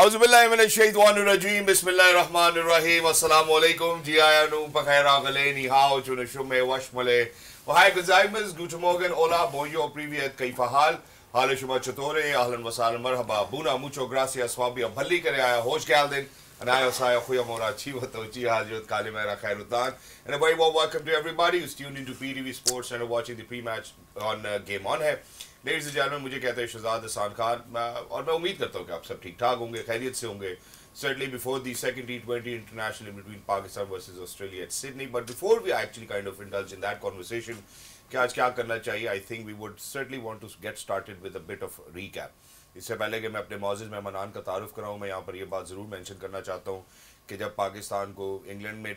अज़बिल्लाशवानरजीम बसमीम अल्लाम जी आया बखैरा गले निहाओ चुनशुम वशमले वहाय गजाइमस गुटमोगन ओला बोयो प्रीवियत कई फ़हाल हाल शुमा चतोरे आहलन वसाल मरहबा बूना मुचो ग्रासिया स्वाबिया भली करे आया होश के दिन Anaya Saya Khuya Mora Chiva Tochi Hazrat Kalimera Khairutan. And a very warm welcome to everybody who's tuned into PTV Sports and are watching the pre match on uh, Game On Here. डेढ़ से में मुझे कहते हैं शहजाद असान खान और मैं उम्मीद करता हूँ कि आप सब ठीक ठाक होंगे खैरियत से होंगे before the the T twenty international between Pakistan versus Australia at Sydney but before we actually kind of indulge in that conversation कि आज क्या करना चाहिए I think we would certainly want to get started with a bit of recap इससे पहले कि मैं अपने मौजिज मेहमान का तारुफ कराऊँ मैं यहाँ पर यह बात ज़रूर मैंशन करना चाहता हूँ कि जब पाकिस्तान को इंग्लैंड में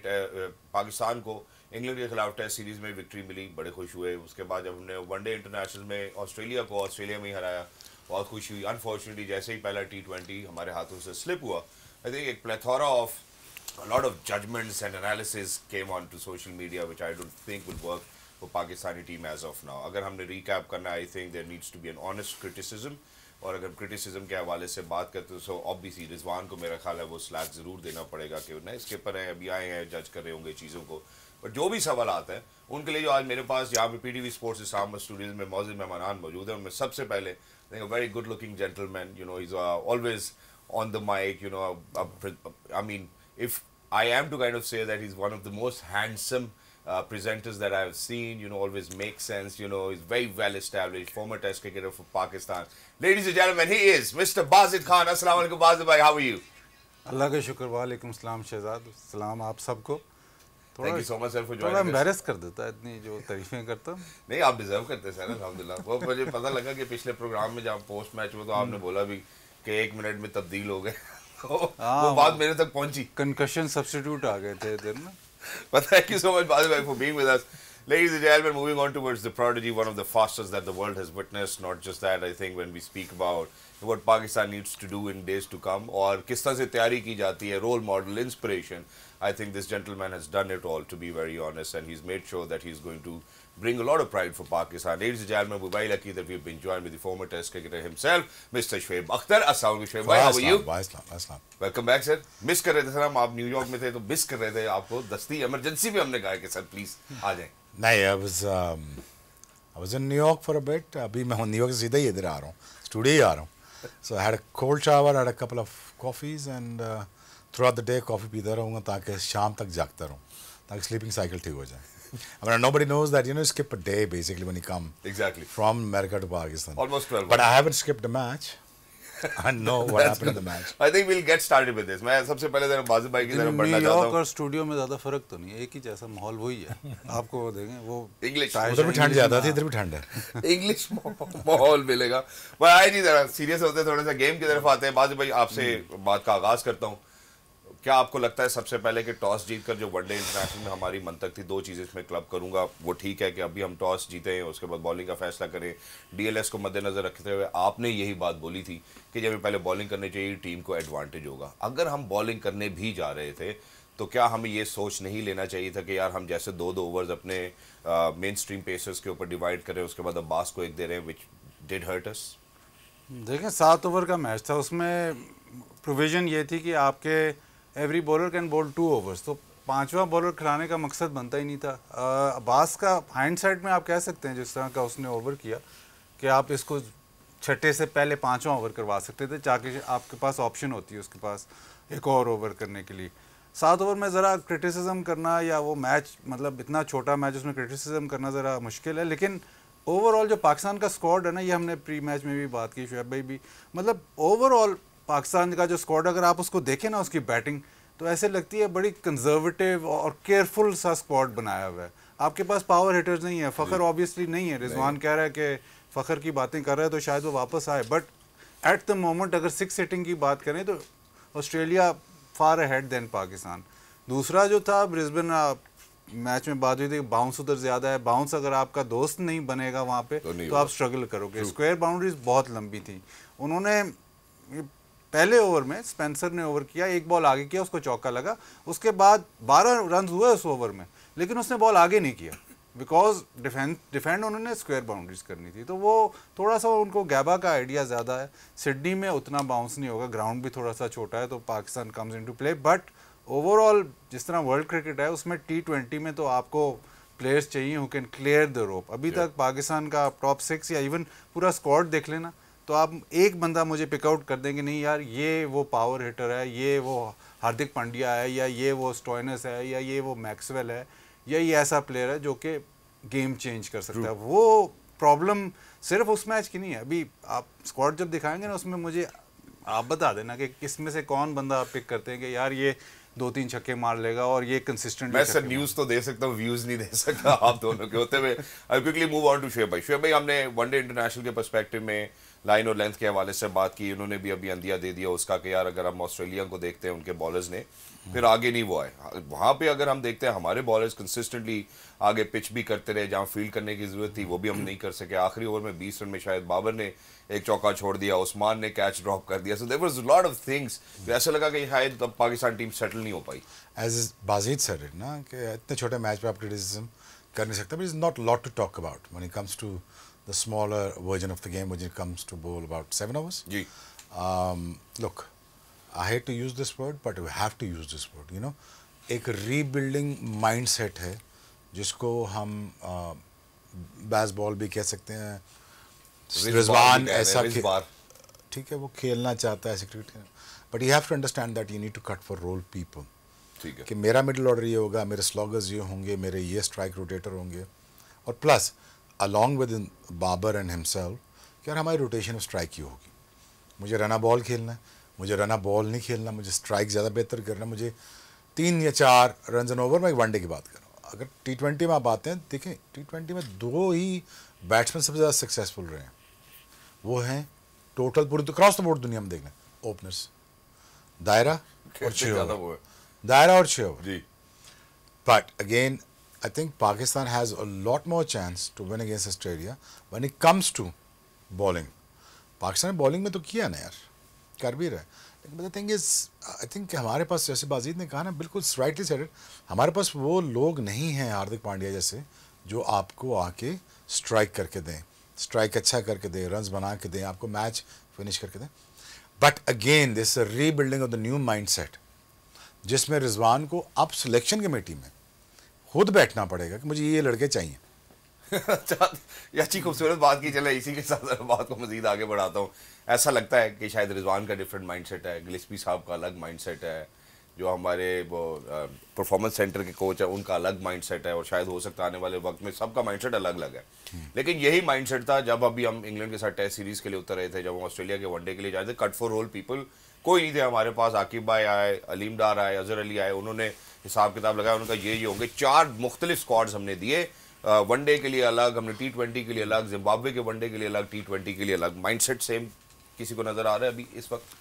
पाकिस्तान को इंग्लैंड के खिलाफ टेस्ट सीरीज में विक्ट्री मिली बड़े खुश हुए उसके बाद जब हमने वनडे इंटरनेशनल में ऑस्ट्रेलिया को ऑस्ट्रेलिया में ही हराया बहुत खुशी हुई अनफॉर्चुनेटली जैसे ही पहला टी ट्वेंटी हमारे हाथों से स्लिप हुआ आई थिंक एक plethora of lot of judgments and analysis came on to social media which I don't think will work for Pakistani team as of now अगर हमने रिकैप करना I think there needs to be an honest criticism और अगर criticism के हवाले से बात करते हो सो ऑब्वियसली रिजवान को मेरा ख्याल है वो स्लैग ज़रूर देना पड़ेगा कि नए स्किपर हैं अभी आए हैं जज कर रहे होंगे चीज़ों को और जो भी सवाल आते हैं उनके लिए जो आज मेरे पास यहाँ पे P T sports Islamabad studios में मौजूद मेहमान मौजूद हैं उनमें सबसे पहले very good looking gentleman you know is always on the mike you know I mean if I am to kind of say that he's one of the most handsome uh, presenters that I have seen. You know, always makes sense. You know, he's very well established, former Test cricketer for Pakistan. Ladies and gentlemen, he is Mr. Bazid Khan. Assalamualaikum, Bazid bhai. How are you? अल्लाह का शुक्र वालेकुम सलाम शहजाद सलाम आप सबको thank you so much sir for joining थोड़ा embarrass कर देता है इतनी जो तारीफें करता नहीं आप डिजर्व करते सर अलहमदिल्ला वो मुझे पता लगा कि पिछले प्रोग्राम में जब पोस्ट मैच हुआ तो आपने बोला भी कि एक मिनट में तब्दील हो गए वो बात मेरे तक पहुंची कंकशन सब्सटीट्यूट आ गए थे देर ना But thank you so much, Badu Bhai, for being with us. Ladies and gentlemen, moving on towards the prodigy, one of the fastest that the world has witnessed. Not just that, I think when we speak about what Pakistan needs to do in days to come, or किस तरह से तैयारी की जाती है, role model, inspiration. I think this gentleman has done it all, to be very honest, and he's made sure that he's going to bring a lot of pride for Pakistan. Ladies and gentlemen, we're very lucky that we've been joined with the former Test cricketer himself, Mr. Shweb Akhtar. Assalamu Shweb bhai, how are you? Aslam, Welcome back, sir. Miss कर रहे थे sir हम आप New York में थे तो miss कर रहे थे आपको दस्ती इमरजेंसी में हमने कहा कि सर प्लीज आ जाएं नहीं I was I was in New York for a bit अभी मैं न्यूयॉर्क से सीधा ही इधर आ रहा हूँ स्टूडियो ही आ रहा हूँ so I had a cold shower had a couple of coffees and uh, throughout the day coffee पीता रहूँगा ताकि शाम तक जागता रहूँ ताकि स्लीपिंग साइकिल ठीक हो जाए I mean, nobody knows that, you know, you skip a day basically when you come. Exactly. From America to Pakistan. Almost 12. But I haven't skipped a match. I know what happened in the match. I think we'll get started with this. मैं सबसे पहले जरा बाजू भाई की तरफ बढ़ना चाहता हूँ। और स्टूडियो में ज़्यादा फर्क तो नहीं है। एक ही जैसा माहौल वही है। आपको वो देंगे वो इंग्लिश उधर भी ठंड ज़्यादा थी इधर भी ठंड है। माहौल मिलेगा। पर आए जी जरा सीरियस होते हैं थोड़ा सा गेम की तरफ आते हैं। बाजू भाई आपसे बात का आगाज करता हूँ। क्या आपको लगता है सबसे पहले कि टॉस जीतकर जो वनडे इंटरनेशनल में हमारी मंतक थी दो चीज़ें इसमें क्लब करूंगा वो ठीक है कि अभी हम टॉस जीते हैं उसके बाद बॉलिंग का फैसला करें डीएलएस को मद्देनजर रखते हुए आपने यही बात बोली थी कि जब पहले बॉलिंग करनी चाहिए टीम को एडवांटेज होगा अगर हम बॉलिंग करने भी जा रहे थे तो क्या हमें ये सोच नहीं लेना चाहिए था कि यार हम जैसे दो दो ओवर्स अपने मेन स्ट्रीम पेसर्स के ऊपर डिवाइड करें उसके बाद अब्बास को एक दे रहे हैं विच डिड हर्ट अस देखें सात ओवर का मैच था उसमें प्रोविज़न ये थी कि आपके every bowler can bowl two overs तो पांचवा बॉलर खिलाने का मकसद बनता ही नहीं था अब्बास का हैंड साइड में आप कह सकते हैं जिस तरह का उसने ओवर किया कि आप इसको छठे से पहले पाँचवा ओवर करवा सकते थे चाहे आपके पास ऑप्शन होती है उसके पास एक और ओवर करने के लिए सात ओवर में ज़रा क्रिटिसिज्म करना या वो मैच मतलब इतना छोटा मैच उसमें क्रिटिसिज्म करना ज़रा मुश्किल है लेकिन ओवरऑल जो पाकिस्तान का स्क्वाड है ना ये हमने प्री मैच में भी बात की शुएब भाई भी मतलब ओवरऑल पाकिस्तान का जो स्क्वाड अगर आप उसको देखें ना उसकी बैटिंग तो ऐसे लगती है बड़ी कंजर्वेटिव और केयरफुल सा स्क्वाड बनाया हुआ है आपके पास पावर हिटर्स नहीं है फ़खर ऑब्वियसली नहीं है रिजवान कह रहा है कि फ़खर की बातें कर रहा है तो शायद वो वापस आए बट एट द मोमेंट अगर सिक्स हिटिंग की बात करें तो Australia far head then Pakistan दूसरा जो था ब्रिस्बेन मैच में बात हुई थी बाउंस उधर ज़्यादा है बाउंस अगर आपका दोस्त नहीं बनेगा वहाँ पे तो, तो आप स्ट्रगल करोगे स्क्वायर बाउंड्रीज बहुत लंबी थी उन्होंने पहले ओवर में स्पेंसर ने ओवर किया एक बॉल आगे किया उसको चौका लगा उसके बाद 12 रन हुए उस ओवर में लेकिन उसने बॉल आगे नहीं किया बिकॉज डिफेंड डिफेंड उन्होंने स्क्वायर बाउंड्रीज करनी थी तो वो थोड़ा सा उनको गैबा का आइडिया ज़्यादा है सिडनी में उतना बाउंस नहीं होगा ग्राउंड भी थोड़ा सा छोटा है तो Pakistan comes in to play but overall जिस तरह वर्ल्ड क्रिकेट है उसमें टी ट्वेंटी में तो आपको प्लेयर्स चाहिए who can clear the rope अभी yeah. तक पाकिस्तान का टॉप सिक्स या इवन पूरा स्क्वाड देख लेना तो आप एक बंदा मुझे पिकआउट कर देंगे नहीं यार ये वो पावर हिटर है ये वो हार्दिक पांड्या है या ये वो स्टोइनस है या ये वो मैक्सवेल है या ये ऐसा प्लेयर है जो कि गेम चेंज कर सकता है वो प्रॉब्लम सिर्फ उस मैच की नहीं है अभी आप स्क्वाड जब दिखाएंगे ना उसमें मुझे आप बता देना कि किस में से कौन बंदा आप पिक करते हैं कि यार ये दो तीन छक्के मार लेगा और ये कंसिस्टेंट मैं सर न्यूज तो दे सकता हूँ व्यूज नहीं दे सकता आप दोनों के होते हुए I quickly move on to Shoaib भाई शुएब भाई हमने वनडे इंटरनेशनल के परस्पेक्टिव में लाइन और लेंथ के हवाले से बात की उन्होंने भी अभी अंधिया दे दिया उसका कि यार अगर हम ऑस्ट्रेलिया को देखते हैं उनके बॉलर्स ने फिर आगे नहीं वो आए वहाँ पे अगर हम देखते हैं हमारे बॉलर्स कंसिस्टेंटली आगे पिच भी करते रहे जहाँ फील्ड करने की ज़रूरत थी वो भी हम नहीं कर सके आखिरी ओवर में बीस रन में शायद बाबर ने एक चौका छोड़ दिया उस्मान ने कैच ड्रॉप कर दिया so there was lot of things ऐसा लगा कि शायद तब पाकिस्तान टीम सेटल नहीं हो पाई एज बाजीद सर ना कि इतने छोटे मैच पर आप क्रिटिसिज्म कर नहीं सकते but is not lot to talk about one it comes to the smaller version of the game, which comes to bowl about seven hours. Yeah. Um, look, I hate to use this word, but we have to use this word. You know, एक rebuilding mindset है, जिसको हम baseball भी कह सकते हैं रिजवान ऐसा ठीक है वो खेलना चाहता है ऐसे cricket but you have to understand that you need to cut for role people ठीक है कि मेरा मिडिल ऑर्डर ये होगा मेरे स्लॉगर्स ये होंगे मेरे ये स्ट्राइक रोटेटर होंगे और plus within Babar and himself कि यार हमारी रोटेशन ऑफ स्ट्राइक ही होगी मुझे रना बॉल खेलना है मुझे रना बॉल नहीं खेलना मुझे स्ट्राइक ज़्यादा बेहतर करना मुझे तीन या चार रन एन ओवर मैं वनडे की बात कर रहा हूँ अगर टी ट्वेंटी में आप आते हैं देखें टी ट्वेंटी में दो ही बैट्समैन सबसे ज़्यादा सक्सेसफुल रहे हैं वो हैं टोटल पूरी तो क्रॉस द बोर्ड दुनिया में देख लें ओपनर्स दायरा और छः दायरा और छः जी but again I think Pakistan has a lot more chance to win against Australia when it comes to bowling. Pakistan ने बॉलिंग में तो किया ना यार कर भी रहा है लेकिन थिंग इज आई थिंक हमारे पास जैसे बाजीद ने कहा ना बिल्कुल राइटली सेटेड हमारे पास वो लोग नहीं हैं हार्दिक पांड्या जैसे जो आपको आके स्ट्राइक करके दें स्ट्राइक अच्छा करके दें रन बना के दें आपको मैच फिनिश करके दें but again this rebuilding of the new mind set जिसमें रिजवान को अब सिलेक्शन कमेटी में खुद बैठना पड़ेगा कि मुझे ये लड़के चाहिए अच्छा ये अच्छी खूबसूरत बात की चले इसी के साथ बात को मजीद आगे बढ़ाता हूँ ऐसा लगता है कि शायद रिजवान का डिफरेंट माइंडसेट है गिलिस्पी साहब का अलग माइंडसेट है जो हमारे वो परफॉर्मेंस सेंटर के कोच है उनका अलग माइंडसेट है और शायद हो सकता है आने वाले वक्त में सबका माइंडसेट अलग अलग है लेकिन यही माइंडसेट था जब अभी हम इंग्लैंड के साथ टेस्ट सीरीज के लिए उतर रहे थे जब हम ऑस्ट्रेलिया के वनडे के लिए जा रहे थे कट फॉर रोल पीपल कोई नहीं थे हमारे पास आकिब भाई आए अलीम डार आए अजहर अली आए उन्होंने हिसाब किताब लगाया उनका ये ये होंगे चार मुख्तलिफ स्क्वाड्स हमने दिए वनडे के लिए अलग हमने टी ट्वेंटी के लिए अलग जिम्बाब्वे के वनडे के लिए अलग टी ट्वेंटी के लिए अलग माइंड सेट सेम किसी को नज़र आ रहा है अभी इस वक्त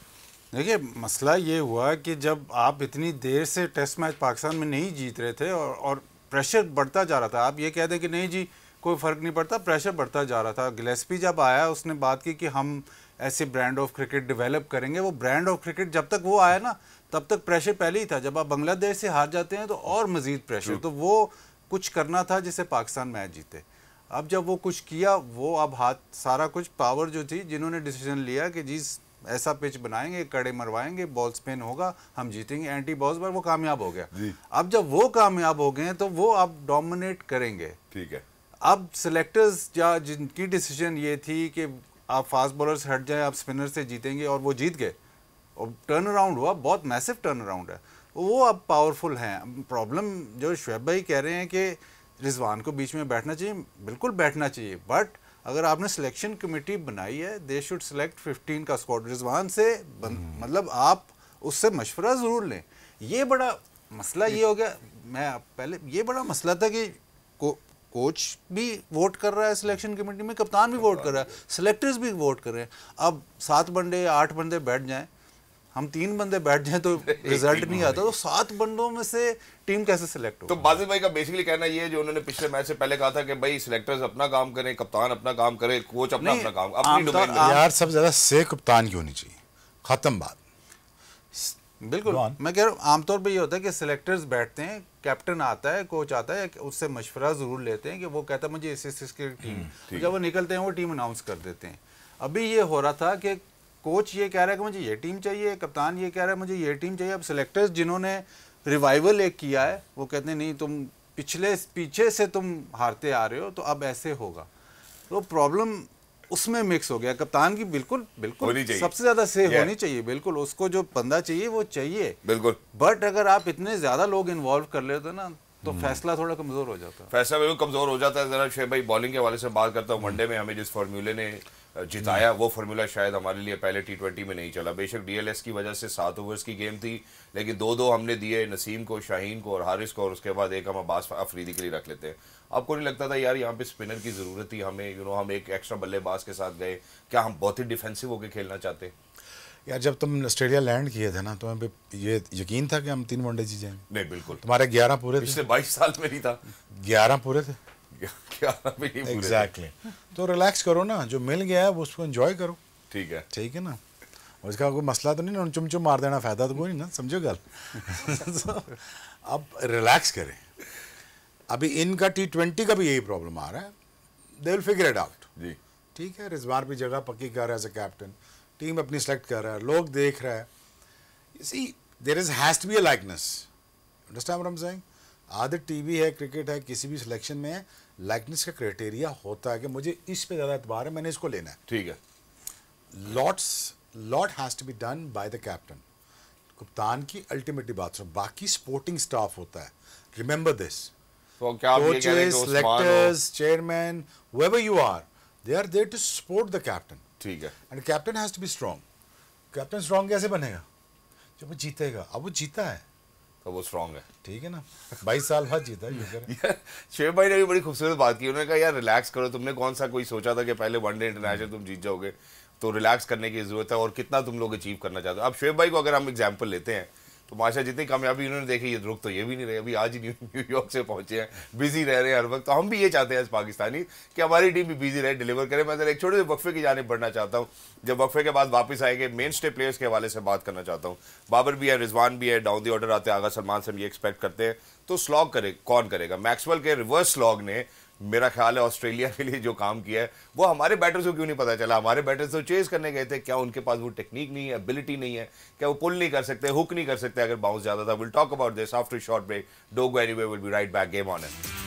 देखिए मसला ये हुआ कि जब आप इतनी देर से टेस्ट मैच पाकिस्तान में नहीं जीत रहे थे और और प्रेशर बढ़ता जा रहा था आप ये कह दें कि नहीं जी कोई फ़र्क नहीं पड़ता प्रेशर बढ़ता जा रहा था गिलेस्पी जब आया उसने बात की कि हम ऐसे ब्रांड ऑफ क्रिकेट डेवलप करेंगे वो ब्रांड ऑफ क्रिकेट जब तक वो आया ना तब तक प्रेशर पहले ही था जब आप बांग्लादेश से हार जाते हैं तो और मजीद प्रेशर तो वो कुछ करना था जिसे पाकिस्तान मैच जीते अब जब वो कुछ किया वो अब हाथ सारा कुछ पावर जो थी जिन्होंने डिसीजन लिया कि जी ऐसा पिच बनाएंगे कड़े मरवाएंगे बॉल स्पिन होगा हम जीतेंगे एंटी बॉल्स पर वो कामयाब हो गया अब जब वो कामयाब हो गए तो वो अब डोमिनेट करेंगे ठीक है अब सिलेक्टर्स या जिनकी डिसीजन ये थी कि आप फास्ट बॉलर्स हट जाएं आप स्पिनर से जीतेंगे और वो जीत गए और टर्न अराउंड हुआ बहुत मैसिव टर्न अराउंड है वो अब पावरफुल हैं प्रॉब्लम जो शुएब भाई कह रहे हैं कि रिजवान को बीच में बैठना चाहिए बिल्कुल बैठना चाहिए बट अगर आपने सिलेक्शन कमेटी बनाई है दे शुड सेलेक्ट 15 का स्क्वाड रिजवान से हम्म। मतलब आप उससे मशवरा ज़रूर लें ये बड़ा मसला ये हो गया मैं पहले ये बड़ा मसला था कि को कोच भी वोट कर रहा है सिलेक्शन कमेटी में कप्तान भी वोट कर रहा है सिलेक्टर्स भी वोट कर रहे हैं अब सात बंदे आठ बंदे बैठ जाएं हम तीन बंदे बैठ जाएं तो रिजल्ट नहीं आता तो सात बंदों में से टीम कैसे सिलेक्ट हो तो बाजिद भाई का बेसिकली कहना ये जो उन्होंने पिछले मैच से पहले कहा था कि भाई सिलेक्टर्स अपना काम करें कप्तान अपना काम करें कोच अपना अपना काम अपनी तो यार सब ज्यादा से कप्तान की होनी चाहिए खत्म बात बिल्कुल मैं कह रहा हूँ आमतौर पर ये होता है कि सिलेक्टर्स बैठते हैं कैप्टन आता है कोच आता है उससे मशवरा ज़रूर लेते हैं कि वो कहता है मुझे इस इस इसके टीम हम्म, तो जब वो निकलते हैं वो टीम अनाउंस कर देते हैं अभी ये हो रहा था कि कोच ये कह रहा है कि मुझे ये टीम चाहिए कप्तान ये कह रहा है मुझे ये टीम चाहिए अब सिलेक्टर्स जिन्होंने रिवाइवल एक किया है वो कहते हैं नहीं तुम पिछले पीछे से तुम हारते आ रहे हो तो अब ऐसे होगा तो प्रॉब्लम उसमें मिक्स हो गया कप्तान की बिल्कुल बिल्कुल सबसे ज्यादा सेफ होनी चाहिए बिल्कुल उसको जो बंदा चाहिए वो चाहिए बिल्कुल बट अगर आप इतने ज्यादा लोग इन्वॉल्व कर लेते हो ना तो hmm. फैसला थोड़ा कमजोर हो जाता है फैसला बिल्कुल कमजोर हो जाता है जरा शेख भाई बॉलिंग के हवाले से बात करता हूँ वनडे hmm. में हमें जिस फॉर्मूले ने जिताया वो फॉर्मूला शायद हमारे लिए पहले टी ट्वेंटी में नहीं चला बेशक डीएलएस की वजह से सात ओवर्स की गेम थी लेकिन दो दो हमने दिए नसीम को शाहीन को और हारिस को और उसके बाद एक हम अब्बास अफरीदी के लिए रख लेते हैं आपको नहीं लगता था यार यहाँ पे स्पिनर की ज़रूरत थी हमें यू नो हम एक एक्स्ट्रा बल्लेबाज के साथ गए क्या हम बहुत ही डिफेंसिव होकर खेलना चाहते यार जब तुम ऑस्ट्रेलिया लैंड किए थे ना तो हमें ये यकीन था कि हम तीन वनडे जाएंगे नहीं बिल्कुल तुम्हारे ग्यारह पूरे पिछले बाईस साल में नहीं था ग्यारह पूरे थे exactly. तो रिलैक्स करो ना जो मिल गया है उसको एंजॉय करो ठीक है ठीक है ना उसका कोई मसला तो नहीं ना चुम चुम मार देना फ़ायदा तो कोई नहीं ना समझो गल so, अब रिलैक्स करें अभी इनका टी ट्वेंटी का भी यही प्रॉब्लम आ रहा है they will figure it out जी ठीक है रिजवार भी जगह पक्की कर रहा है एज ए कैप्टन टीम अपनी सेलेक्ट कर रहा है लोग देख रहा है see there is has be a likeness understand I T V है क्रिकेट है किसी भी सिलेक्शन में है लाइकनेस का क्राइटेरिया होता है कि मुझे इस पे ज़्यादा एतबार है मैंने इसको लेना है ठीक है lots lot has to be done by the captain कप्तान की अल्टीमेटली बात सुनो बाकी स्पोर्टिंग स्टाफ होता है remember this coaches selectors chairman whatever you are they are there to support the captain ठीक है and captain has to be strong captain strong कैसे बनेगा जब वो जीतेगा अब वो जीता है तो वो स्ट्रांग है ठीक है ना बाईस साल बाद जीता है शेब भाई ने भी बड़ी खूबसूरत बात की उन्होंने कहा यार रिलैक्स करो तुमने कौन सा कोई सोचा था कि पहले वनडे इंटरनेशनल तुम जीत जाओगे तो रिलैक्स करने की जरूरत है और कितना तुम लोग अचीव करना चाहते हो अब शेब भाई को अगर हम एग्जाम्पल लेते हैं तो माशा जितनी कामयाबी उन्होंने देखी ये रुक तो ये भी नहीं रहे अभी आज ही न्यूयॉर्क से पहुंचे हैं बिजी रह रहे हैं हर वक्त तो हम भी ये चाहते हैं पाकिस्तानी कि हमारी टीम भी बिजी रहे डिलीवर करें मैं एक छोटे से वक्फे की जाने बढ़ना चाहता हूँ जब वक्फे के बाद वापस आएंगे मेन स्टे प्लेयर्स के हवाले से बात करना चाहता हूँ बाबर भी है रिजवान भी है डाउन दी ऑर्डर आते हैं आगा सलमान से हम ये एक्सपेक्ट करते हैं तो स्लॉग करे कौन करेगा मैक्सवेल के रिवर्स स्लॉग ने मेरा ख्याल है ऑस्ट्रेलिया के लिए जो काम किया है वो हमारे बैटर्स को क्यों नहीं पता चला हमारे बैटर्स तो चेज करने गए थे क्या उनके पास वो टेक्निक नहीं है एबिलिटी नहीं है क्या वो पुल नहीं कर सकते हुक नहीं कर सकते अगर बाउंस ज़्यादा था will talk about this after short break do go any will be right back game on at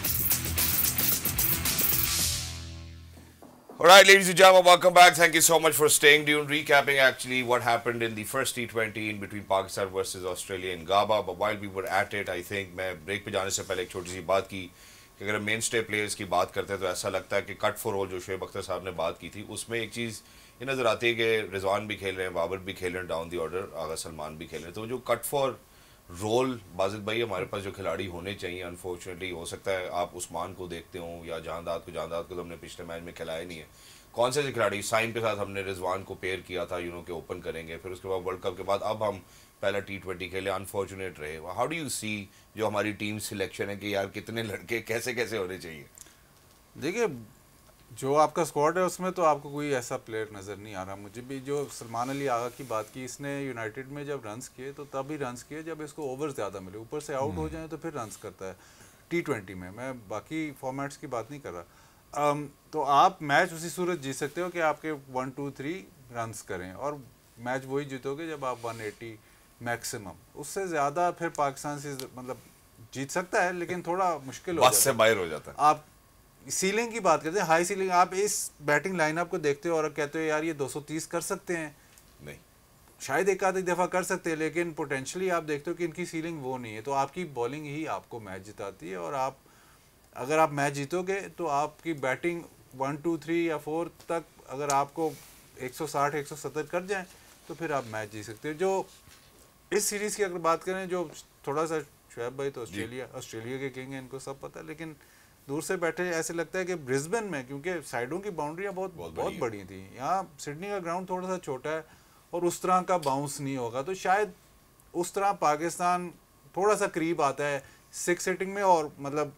All right, ladies and gentlemen, welcome back. Thank you so much for staying tuned. Recapping actually what happened in the first T20 in between Pakistan versus Australia in Gaba. But while we were at it, I think मैं break पे जाने से पहले एक छोटी सी बात की कि अगर मेन स्टे प्लेयर्स की बात करते हैं तो ऐसा लगता है कि कट फॉर ऑल जो शुएब अख्तर साहब ने बात की थी उसमें एक चीज़ ये नज़र आती है कि रिजवान भी खेल रहे हैं बाबर भी खेल रहे हैं down the order Agha Salman भी खेल रहे हैं तो जो कट फॉर रोल बाजिद भाई हमारे पास जो खिलाड़ी होने चाहिए अनफॉर्चुनेटली हो सकता है आप उस्मान को देखते हो या जहांदाद को जहांदाद को तो हमने पिछले मैच में खिलाया नहीं है कौन से खिलाड़ी साइन के साथ हमने रिजवान को पेयर किया था यूनो के ओपन करेंगे फिर उसके बाद वर्ल्ड कप के बाद अब हम पहला टी ट्वेंटी खेले अनफॉर्चुनेट रहे हाउ डू यू सी जो हमारी टीम सिलेक्शन है कि यार कितने लड़के कैसे कैसे होने चाहिए देखिए जो आपका स्क्वाड है उसमें तो आपको कोई ऐसा प्लेयर नज़र नहीं आ रहा मुझे भी जो सलमान अली आगा की बात की इसने यूनाइटेड में जब रन्स किए तो तब ही रन्स किए जब इसको ओवर ज़्यादा मिले ऊपर से आउट हो हम्म। जाए तो फिर रन्स करता है टी ट्वेंटी में मैं बाकी फॉर्मेट्स की बात नहीं कर रहा um, तो आप मैच उसी सूरत जीत सकते हो कि आपके वन टू थ्री रन्स करें और मैच वही जीतोगे जब आप वन एटी मैक्सिमम उससे ज़्यादा फिर पाकिस्तान से मतलब जीत सकता है लेकिन थोड़ा मुश्किल हो जाता है बाहर हो जाता है आप सीलिंग की बात करते हैं हाई सीलिंग आप इस बैटिंग लाइनअप को देखते हो और कहते हो यार ये 230 कर सकते हैं नहीं शायद एक आधी दफ़ा कर सकते हैं लेकिन पोटेंशली आप देखते हो कि इनकी सीलिंग वो नहीं है तो आपकी बॉलिंग ही आपको मैच जिताती है और आप अगर आप मैच जीतोगे तो आपकी बैटिंग वन टू थ्री या फोर तक अगर आपको 160 170 कर जाएं तो फिर आप मैच जीत सकते हो जो इस सीरीज की अगर बात करें जो थोड़ा सा शुएब भाई तो ऑस्ट्रेलिया ऑस्ट्रेलिया के किंग हैं इनको सब पता है लेकिन दूर से बैठे ऐसे लगता है कि ब्रिस्बेन में क्योंकि साइडों की बाउंड्रियाँ बहुत बहुत, बहुत बड़ी थी यहाँ सिडनी का ग्राउंड थोड़ा सा छोटा है और उस तरह का बाउंस नहीं होगा तो शायद उस तरह पाकिस्तान थोड़ा सा करीब आता है सिक्स सेटिंग में और मतलब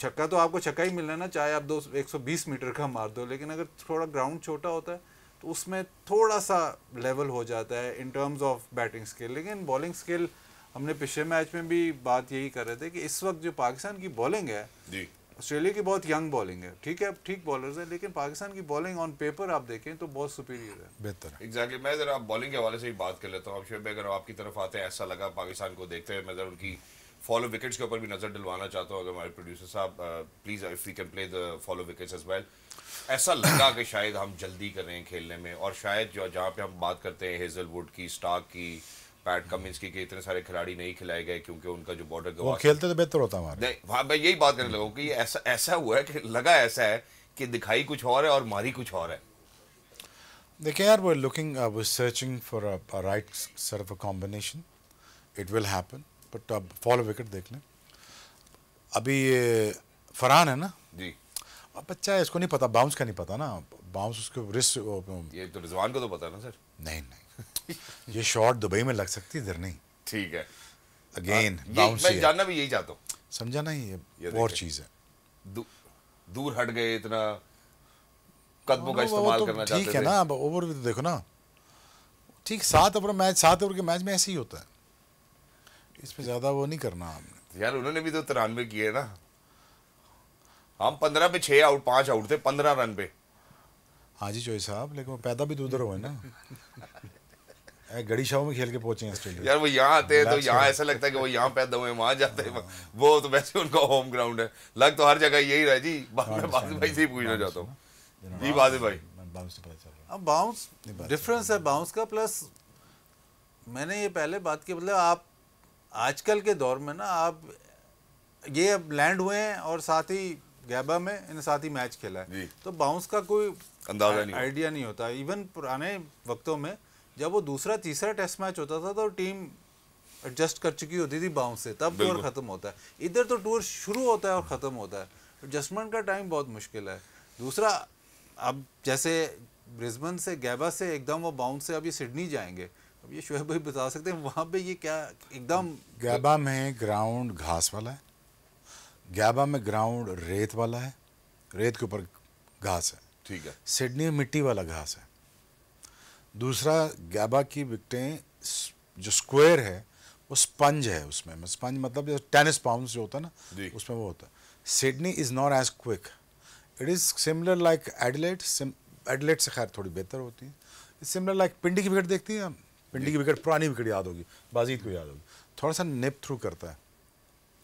छक्का तो आपको छक्का ही मिलना ना चाहे आप दो बीस मीटर का मार दो लेकिन अगर थोड़ा ग्राउंड छोटा होता है तो उसमें थोड़ा सा लेवल हो जाता है in terms of batting skill लेकिन बॉलिंग स्किल हमने पिछले मैच में भी बात यही कर रहे थे कि इस वक्त जो पाकिस्तान की बॉलिंग है जी ऑस्ट्रेलिया की बहुत यंग बॉलिंग है ठीक है ठीक बॉलर्स है लेकिन पाकिस्तान की बॉलिंग ऑन पेपर आप देखें तो बहुत सुपीरियर है बेहतर एग्जैक्टली exactly. मैं जरा बॉलिंग के हवाले से ही बात कर लेता हूँ अक्षय भाई अगर आपकी तरफ आते हैं ऐसा लगा पाकिस्तान को देखते हुए मैं जरा उनकी फॉलो विकेट्स के ऊपर भी नज़र डलवाना चाहता हूँ अगर हमारे प्रोड्यूसर साहब please if we can play the follow wickets as well ऐसा लगा कि शायद हम जल्दी कर रहे हैं खेलने में और शायद जो जहाँ पे हम बात करते हैं हेजलवुड की स्टाक की पैट कमिंस की कि इतने सारे खिलाड़ी नहीं खिलाए गए क्योंकि उनका जो बॉर्डर गवा खेलते तो बेहतर होता हमारे वहाँ मैं यही बात करने लगा कि ऐसा ऐसा हुआ है कि लगा ऐसा है कि दिखाई कुछ और है और मारी कुछ और है देखिए यार वो looking searching for right a combination it will happen but आप फॉलो विकेट देख लें अभी ये फरहान है ना जी अब बच्चा है इसको नहीं पता बाउंस का नहीं पता ना बाउंस उसके रिस्क ये तो रिजवान को तो पता ना सर नहीं नहीं ये शॉट दुबई में लग सकती इधर नहीं ठीक है अगेन हाँ, बाउंस मैं जानना भी यही चाहता हूँ समझा ना ये और चीज़ है दूर हट गए इतना हाँ, कदमों का इस्तेमाल तो करना चाहते ठीक है ना अब ओवर देखो ना ठीक सात ओवर मैच सात ओवर के मैच में ऐसे ही होता है इस पर ज़्यादा वो नहीं करना यार उन्होंने भी तो तिरानवे किए ना हम पंद्रह पे छह आउट पांच आउट थे पंद्रह रन पे हाँ जी चोई साहब लेकिन वो पैदा भी तो उधर हुए ना गड़ी शाह में खेल के पहुंचे ऑस्ट्रेलिया यार वो यहाँ आते हैं तो यहाँ ऐसा लगता है कि वो यहाँ पैदा हुए वहां जाते हैं वो तो वैसे उनका होम ग्राउंड है लग तो हर जगह यही रहा जी मैं भाई से ही पूछना चाहता हूँ जी बाजिब भाई अब बाउंस डिफरेंस है बाउंस का प्लस मैंने ये पहले बात की मतलब आप आजकल के दौर में ना आप ये अब लैंड हुए हैं और साथ ही गैबा में इन साथ ही मैच खेला है तो बाउंस का कोई अंदाजा नहीं आइडिया नहीं होता इवन पुराने वक्तों में जब वो दूसरा तीसरा टेस्ट मैच होता था तो टीम एडजस्ट कर चुकी होती थी बाउंस से तब टूर खत्म होता है इधर तो टूर शुरू होता है और ख़त्म होता है एडजस्टमेंट का टाइम बहुत मुश्किल है दूसरा अब जैसे ब्रिस्बन से गैबा से एकदम वो बाउंस से अभी सिडनी जाएंगे अब ये शोएब भाई बता सकते हैं वहाँ पे ये क्या एकदम गैबा में ग्राउंड घास वाला है गैबा में ग्राउंड रेत वाला है रेत के ऊपर घास है ठीक है सिडनी में मिट्टी वाला घास है दूसरा गैबा की विकटें जो स्क्वायर है वो स्पंज है उसमें स्पंज मतलब जो टेनिस पाउंड जो होता है ना उसमें वो होता है Sydney is not as quick it is similar like Adelaide Adelaide से खैर थोड़ी बेहतर होती है सिमिलर लाइक पिंडी की विकेट देखती हैं पिंडी की विकेट पुरानी विकेट याद होगी बाजीत को याद होगी थोड़ा सा नेप थ्रू करता है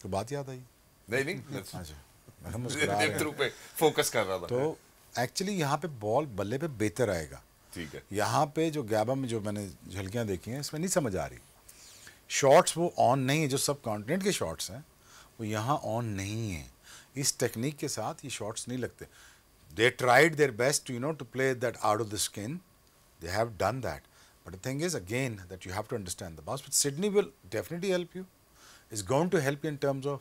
तो बात याद आई नहीं नहीं अच्छा, अच्छा। थ्रू पे फोकस कर रहा था तो एक्चुअली यहाँ पे बॉल बल्ले पे बेहतर आएगा ठीक है यहाँ पे जो गैबा में जो मैंने झलकियाँ देखी हैं इसमें नहीं समझ आ रही शॉट्स वो ऑन नहीं है जो सब कॉन्टिनेंट के शॉट्स हैं वो यहाँ ऑन नहीं है इस टेक्निक के साथ ये शॉट्स नहीं लगते they tried their best you know to play that out of the skin they have done that But the thing is again that you have to understand the bounce. But Sydney will definitely help you. It's going to help you in terms of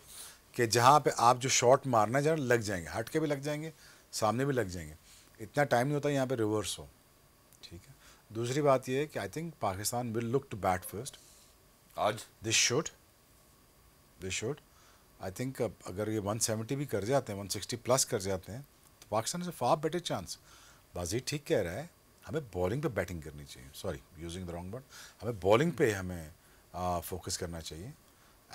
कि जहाँ पे आप जो shot मारना जहाँ लग जाएंगे हट के भी लग जाएंगे सामने भी लग जाएंगे इतना टाइम नहीं होता यहाँ पे रिवर्स हो ठीक है दूसरी बात ये है कि I think Pakistan will look to bat first आज this should this should I think अगर ये 170 भी कर जाते हैं 160 प्लस कर जाते हैं तो पाकिस्तान से फार बेटर चांस बाजी ठीक कह रहा है हमें बॉलिंग पे बैटिंग करनी चाहिए sorry using the wrong word हमें बॉलिंग पे हमें फोकस करना चाहिए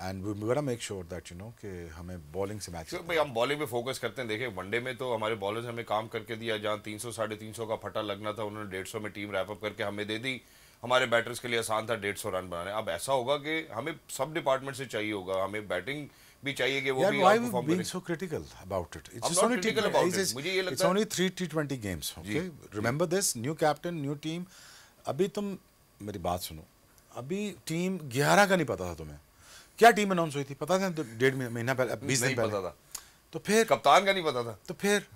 and we were make sure that you know कि हमें बॉलिंग से मैच भाई हम बॉलिंग पे फोकस करते हैं देखें वनडे में तो हमारे बॉलर्स हमें काम करके दिया जहाँ तीन सौ साढ़े तीन सौ का फटा लगना था उन्होंने डेढ़ सौ में टीम रैप अप करके हमें दे दी हमारे बैटर्स के लिए आसान था डेढ़ सौ रन बनाने अब ऐसा होगा कि हमें सब डिपार्टमेंट से चाहिए होगा हमें बैटिंग भी चाहिए कि वो yeah, भी why we being so critical about it it's just only critical about it मुझे ये लगता है इट्स ओनली 3 टी20 games okay remember this new captain new team अभी तुम मेरी बात सुनो अभी टीम 11 का नहीं पता था तुम्हें क्या टीम अनाउंस हुई थी पता था डेढ़ महीना पहले 20 दिन पहले पता था तो फिर कप्तान का नहीं पता था तो फिर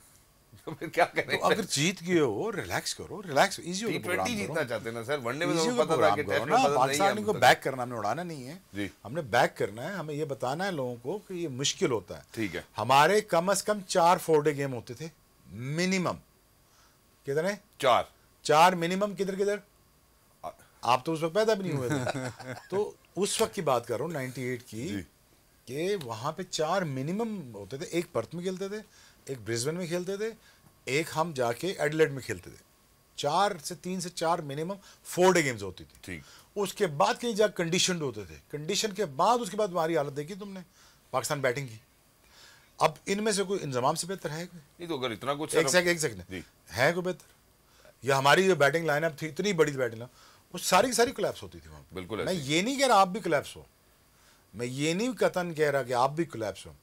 तो अगर जीत गए हो रिलैक्स करो रिलैक्स इजी होगा प्रोग्राम जीतना चाहते ना सर वनडे में तो पता था कि टेस्ट में पाकिस्तान को बैक तो करना हमने उड़ाना नहीं है हमने बैक करना है हमें ये बताना है लोगों को कि ये मुश्किल होता है ठीक है हमारे कम अज कम चार फोर डे गेम होते थे मिनिमम कितने चार चार मिनिमम किधर किधर आप तो उस वक्त पैदा भी नहीं हुए थे तो उस वक्त की बात कर रहा हूँ नाइनटी एट की कि वहाँ पे चार मिनिमम होते थे एक पर्थ में खेलते थे एक ब्रिस्बेन में खेलते थे एक हम जाके एडलेट में खेलते थे चार से तीन से चार मिनिमम फोर डे गेम्स होती थी ठीक उसके बाद कहीं जा कंडीशन होते थे कंडीशन के बाद उसके बाद हमारी हालत देखी तुमने पाकिस्तान बैटिंग की अब इनमें से कोई इंजमाम से बेहतर है कोई नहीं तो अगर इतना कुछ एक सेकंड एक सेकंड है कोई बेहतर या हमारी जो बैटिंग लाइनअप थी इतनी बड़ी बैटिंग लाइन वो सारी की सारी कोलैप्स होती थी वहाँ बिल्कुल मैं ये नहीं कह रहा आप भी कोलैप्स हो मैं ये नहीं कथन कह रहा कि आप भी कोलैप्स हो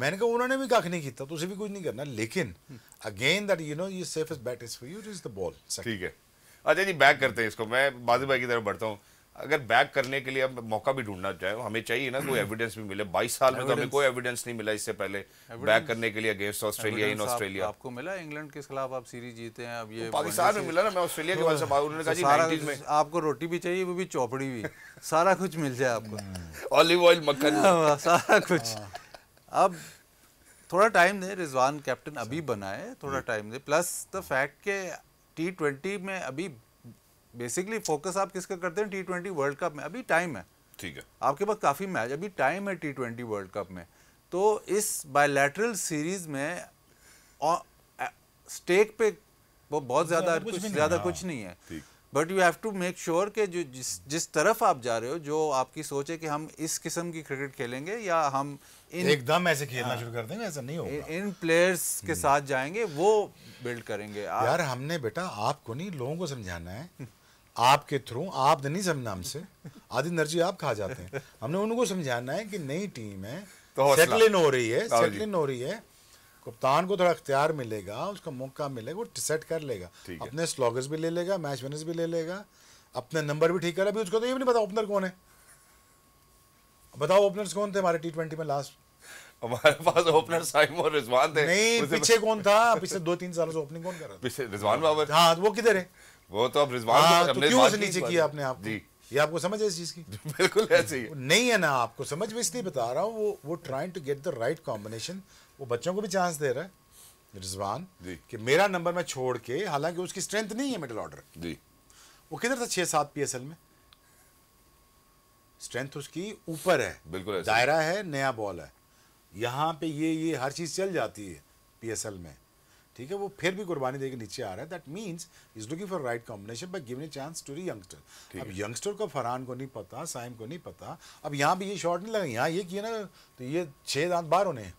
मैंने कहा उन्होंने भी कख नहीं किया तुझे भी कुछ नहीं करना लेकिन अगेन दैट यू नो ये is bat is for you is the ball ठीक है अच्छा जी बैक करते हैं इसको मैं बाजू भाई की तरफ बढ़ता हूँ अगर बैक करने के लिए अब मौका भी ढूंढना चाहे हमें चाहिए ना कोई एविडेंस भी मिले 22 साल में तो हमें कोई एविडेंस नहीं मिला इससे पहले बैक करने के लिए अगेंस्ट ऑस्ट्रेलिया इन ऑस्ट्रेलिया आपको मिला इंग्लैंड के खिलाफ आप सीरीज जीते हैं अब ये तो पाकिस्तान में मिला ना मैं ऑस्ट्रेलिया के पास उन्होंने कहा जी में आपको रोटी भी चाहिए वो भी चौपड़ी भी सारा कुछ मिल जाए आपको ऑलिव ऑयल मक्खन हाँ, हाँ, सारा कुछ अब थोड़ा टाइम दे रिजवान कैप्टन अभी अच्छा। बनाए थोड़ा टाइम दे प्लस द फैक्ट के टी में अभी बेसिकली फोकस आप किसका करते हैं टी ट्वेंटी वर्ल्ड कप में अभी टाइम है ठीक है आपके पास काफ़ी मैच अभी टाइम है टी ट्वेंटी वर्ल्ड कप में तो इस बायलैटरल सीरीज में स्टेक पे वो बहुत ज़्यादा कुछ ज़्यादा कुछ हाँ, नहीं है but you have to make sure के जो जिस जिस तरफ आप जा रहे हो जो आपकी सोच है कि हम इस किस्म की क्रिकेट खेलेंगे या हम इन एकदम ऐसे खेलना हाँ। शुरू कर देंगे ऐसा नहीं होगा इन प्लेयर्स के हम्म। साथ जाएंगे वो बिल्ड करेंगे यार हमने बेटा आपको नहीं लोगों को समझाना है आपके थ्रू आप नहीं सब नाम से आदि नर्जी आप खा जाते हैं हमने उनको समझाना है कि नई टीम है तो सेटलिन हो रही है हाँ सेटलिन हो रही है कप्तान को थोड़ा अख्तियार मिलेगा उसका मौका मिलेगा वो सेट कर लेगा अपने स्लॉगर्स भी ले लेगा मैच विनर्स भी ले लेगा अपने नंबर भी ठीक कर अभी उसको तो ये भी नहीं पता ओपनर कौन है बताओ ओपनर्स कौन थे हमारे टी ट्वेंटी में लास्ट हमारे पास ओपनर साइम और रिजवान थे नहीं पीछे कौन था पिछले दो तीन सालों से ओपनिंग कौन कर रहा था रिजवान बाबर हाँ वो किधर है वो तो अब रिजवान हाँ, तो तो क्यों से नीचे किया आपने आप जी ये आपको समझ है इस चीज की बिल्कुल ऐसे ही नहीं है ना आपको समझ में इसलिए बता रहा हूँ वो वो trying to get the right combination वो बच्चों को भी चांस दे रहा है रिजवान कि मेरा नंबर मैं छोड़ के हालांकि उसकी स्ट्रेंथ नहीं है मिडिल ऑर्डर जी वो किधर था छह सात पी में स्ट्रेंथ उसकी ऊपर है बिल्कुल दायरा है नया बॉल है यहाँ पे ये ये हर चीज़ चल जाती है पी में ठीक है वो फिर भी कुर्बानी देकर नीचे आ रहा है that means is looking for right combination but giving a chance to the youngster अब यंगस्टर को फरहान को नहीं पता साइम को नहीं पता अब यहाँ भी ये शॉट नहीं लगा यहाँ ये किया ना तो ये छः दांत बार होने हैं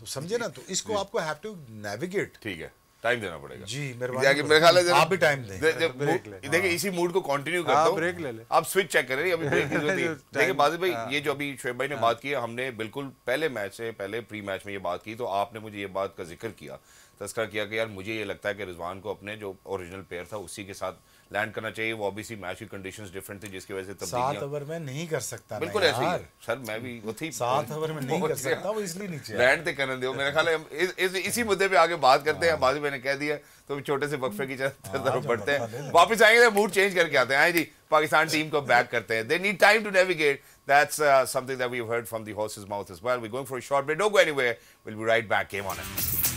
तो समझे ना तो इसको आपको हैव टू नेविगेट ठीक है टाइम देना पड़ेगा जी मेरे मेरे ख्याल है आप भी टाइम दें देखिए हाँ। इसी मूड को कंटिन्यू करता हाँ, हूं ब्रेक ले ले आप स्विच चेक करें अभी ब्रेक की जरूरत देखिए बाजी भाई हाँ। ये जो अभी शोएब भाई ने बात की हमने बिल्कुल पहले मैच से पहले प्री मैच में ये बात की तो आपने मुझे ये बात का जिक्र किया तस्करा किया कि यार मुझे ये लगता है कि रिजवान को अपने जो ओरिजिनल प्लेयर था उसी के साथ लैंड करना चाहिए वो ऑब्वियसली मैच की कंडीशंस डिफरेंट थी जिसकी वजह से सात ओवर में नहीं कर सकता बिल्कुल ऐसे ही सर मैं भी वो थी सात ओवर में नहीं कर सकता वो इसलिए नीचे लैंड तो करने दो मेरे ख्याल है इसी मुद्दे पे आगे बात करते हैं हाँ। बाजी मैंने कह दिया तो छोटे से वक्फे की तरफ हाँ, बढ़ते हैं वापस आएंगे मूड चेंज करके आते हैं आए हाँ जी पाकिस्तान टीम को बैक करते हैं they need time to navigate That's uh, something that heard from the horse's mouth as well we going for a short break don't go anywhere anywhere. We'll be right back. Game on it.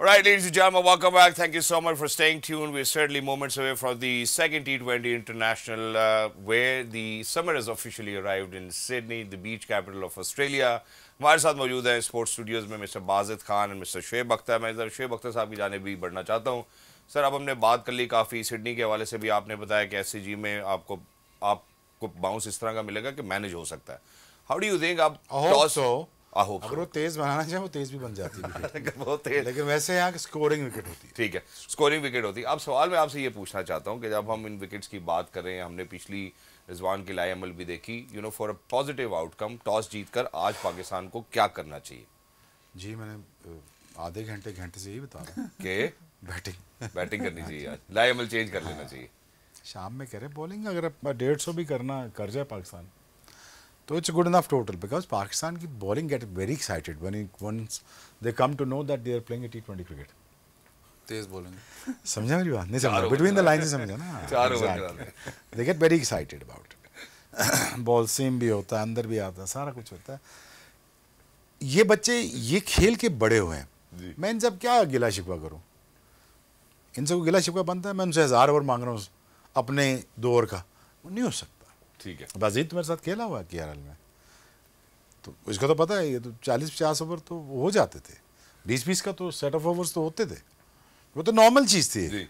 All right, ladies and gentlemen, welcome back. Thank you so much for staying tuned. We're certainly moments away from the second T20 International, uh, where the summer has officially arrived in Sydney, the beach capital of Australia. हमारे साथ मौजूद हैं sports studios में mister Wajid Khan और mister शेब Akhtar मैं इधर शेब अख्तर साहब की जाने भी बढ़ना चाहता हूँ सर अब हमने बात कर ली काफ़ी सिडनी के हवाले से भी आपने बताया कि एस में आपको आपको बाउंस इस तरह का मिलेगा कि मैनेज हो सकता है हाउ डू यू थिंक आप टॉस हो आई होप अगर वो तेज बनाना चाहे वो तेज भी बन जाती है बहुत तेज लेकिन वैसे यहाँ स्कोरिंग विकेट होती है ठीक है स्कोरिंग विकेट होती है अब सवाल मैं आपसे ये पूछना चाहता हूँ कि जब हम इन विकेट्स की बात कर रहे हैं हमने पिछली रिजवान की लाई अमल भी देखी you know for a positive outcome toss जीत कर आज पाकिस्तान को क्या करना चाहिए जी मैंने आधे घंटे घंटे से यही बता रहा हूँ कि बैटिंग बैटिंग करनी चाहिए आज लाई अमल चेंज कर लेना हाँ। चाहिए शाम में करें बॉलिंग अगर डेढ़ सौ भी करना कर जाए पाकिस्तान तो it's good enough total because Pakistan की bowling get very excited one once they come to know that they are playing are playing a T20 तेज बोलेंगे समझा मेरी बात नहीं समझा बिटवीन द लाइन से समझा ना चार they get very excited about ball same भी होता है अंदर भी आता है सारा कुछ होता है ये बच्चे ये खेल के बड़े हुए हैं मैं इन सब क्या गिला शिकवा करूँ इन सबको गिला शिकवा बनता है मैं उनसे हज़ार ओवर मांग रहा हूँ अपने दो ओवर का नहीं हो सकता ठीक है तो मेरे साथ खेला हुआ के में तो इसको तो पता है ये तो चालीस पचास ओवर तो हो जाते थे बीस बीस का तो सेट ऑफ ओवर्स तो होते थे वो तो नॉर्मल चीज़ थी